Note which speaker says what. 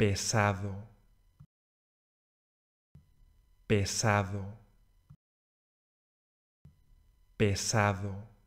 Speaker 1: pesado, pesado, pesado.